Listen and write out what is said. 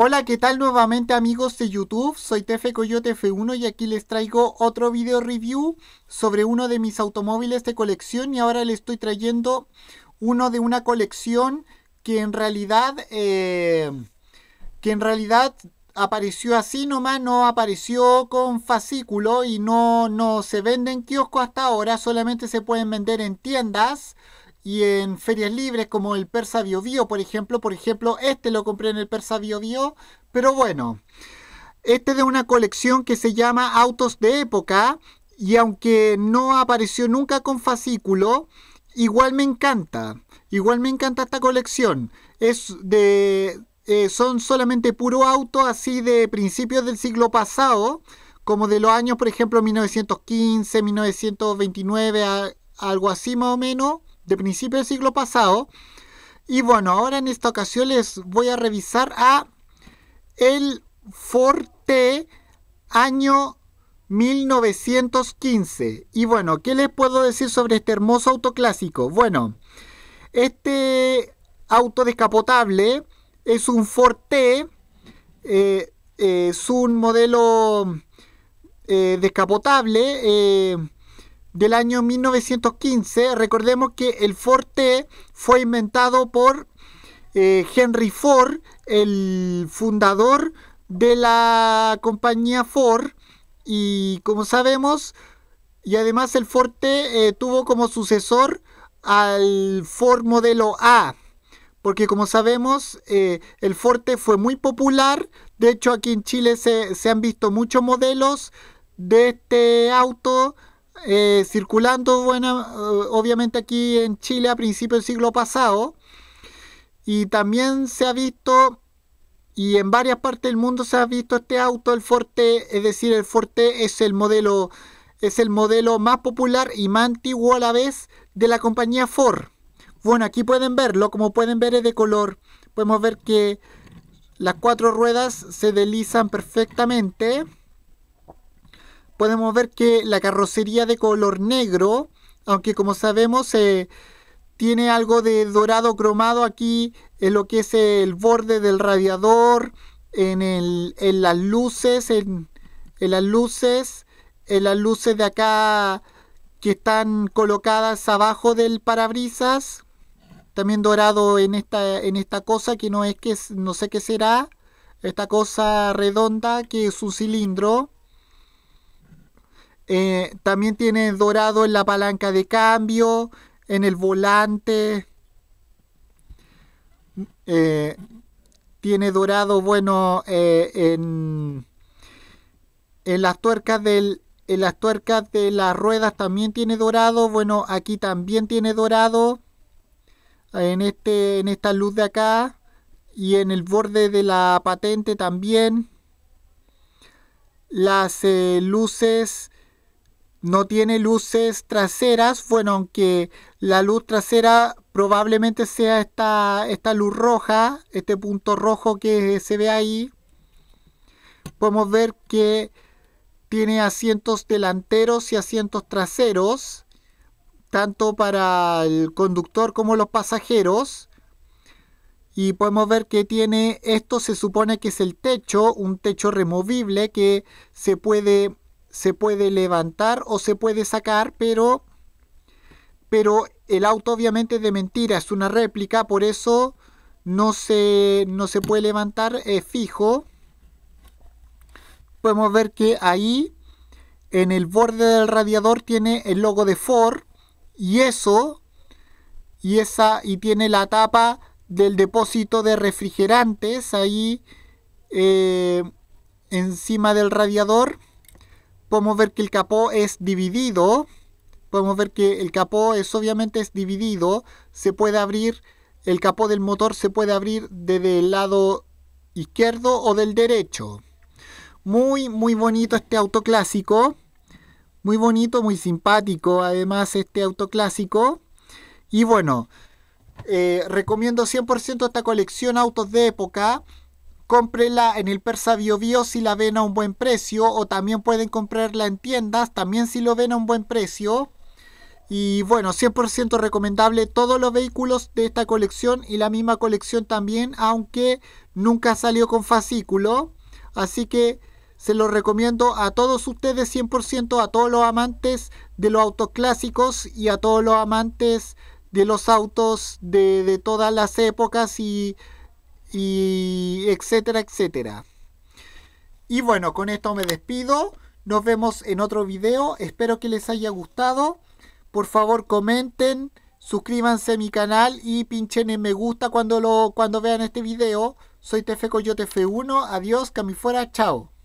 Hola, ¿qué tal nuevamente amigos de YouTube? Soy Tefe Coyote F1 y aquí les traigo otro video review sobre uno de mis automóviles de colección y ahora les estoy trayendo uno de una colección que en realidad eh, que en realidad apareció así nomás, no apareció con fascículo y no, no se vende en kiosco hasta ahora, solamente se pueden vender en tiendas y en ferias libres como el Persa Bio Bio, por ejemplo. Por ejemplo, este lo compré en el Persa Bio Bio, pero bueno. Este es de una colección que se llama Autos de Época y aunque no apareció nunca con fascículo, igual me encanta. Igual me encanta esta colección. Es de eh, son solamente puro auto así de principios del siglo pasado, como de los años, por ejemplo, 1915, 1929, a, algo así más o menos de principio del siglo pasado. Y bueno, ahora en esta ocasión les voy a revisar a el Forte año 1915. Y bueno, ¿qué les puedo decir sobre este hermoso auto clásico? Bueno, este auto descapotable es un Forte, eh, es un modelo eh, descapotable. Eh, del año 1915. Recordemos que el Forte fue inventado por eh, Henry Ford, el fundador de la compañía Ford. Y como sabemos, y además el Forte eh, tuvo como sucesor al Ford modelo A. Porque como sabemos, eh, el Forte fue muy popular. De hecho, aquí en Chile se, se han visto muchos modelos de este auto eh, circulando, buena eh, obviamente aquí en Chile a principios del siglo pasado. Y también se ha visto, y en varias partes del mundo se ha visto este auto, el Forte, es decir, el Forte es el modelo, es el modelo más popular y más antiguo a la vez de la compañía Ford. Bueno, aquí pueden verlo, como pueden ver es de color. Podemos ver que las cuatro ruedas se deslizan perfectamente podemos ver que la carrocería de color negro, aunque como sabemos tiene algo de dorado cromado aquí en lo que es el borde del radiador, en, el, las luces, en, las luces, en las luces de acá que están colocadas abajo del parabrisas, también dorado en esta, en esta cosa que no es que no sé qué será, esta cosa redonda que es un cilindro eh, también tiene dorado en la palanca de cambio, en el volante. Eh, tiene dorado, bueno, eh, en, las tuercas las tuercas de las ruedas también tiene dorado. Bueno, aquí también tiene dorado. En, este, en esta luz de acá. Y en el borde de la patente también. Las luces no tiene luces traseras, bueno, aunque la luz trasera probablemente sea esta, esta luz roja, este punto rojo que se ve ahí. Podemos ver que tiene asientos delanteros y asientos traseros, tanto para el conductor como los pasajeros. Y podemos ver que tiene, esto se supone que es el techo, un techo removible que se puede se puede levantar o se puede sacar, pero, pero el auto obviamente es de mentira, es una réplica, por eso no se, no se puede levantar es fijo. Podemos ver que ahí en el borde del radiador tiene el logo de Ford y eso y esa y tiene la tapa del depósito de refrigerantes ahí eh, encima del radiador podemos ver que el capó es dividido. Podemos ver que el capó es obviamente es dividido. Se puede abrir, el capó del motor se puede abrir desde el lado izquierdo o del derecho. Muy, muy bonito este auto clásico. Muy bonito, muy simpático además este auto clásico. Y bueno, eh, recomiendo 100% esta colección autos de época cómprela en el Persa Bio, Bio si la ven a un buen precio o también pueden comprarla en tiendas también si lo ven a un buen precio. Y bueno, 100% recomendable todos los vehículos de esta colección y la misma colección también, aunque nunca salió con fascículo. Así que se lo recomiendo a todos ustedes 100%, a todos los amantes de los autos clásicos y a todos los amantes de los autos de, de todas las épocas y y etcétera, etcétera. Y bueno, con esto me despido. Nos vemos en otro video. Espero que les haya gustado. Por favor, comenten, suscríbanse a mi canal y pinchen en me gusta cuando, lo, cuando vean este video. Soy TF yo Tefe1. Adiós, que fuera. Chao.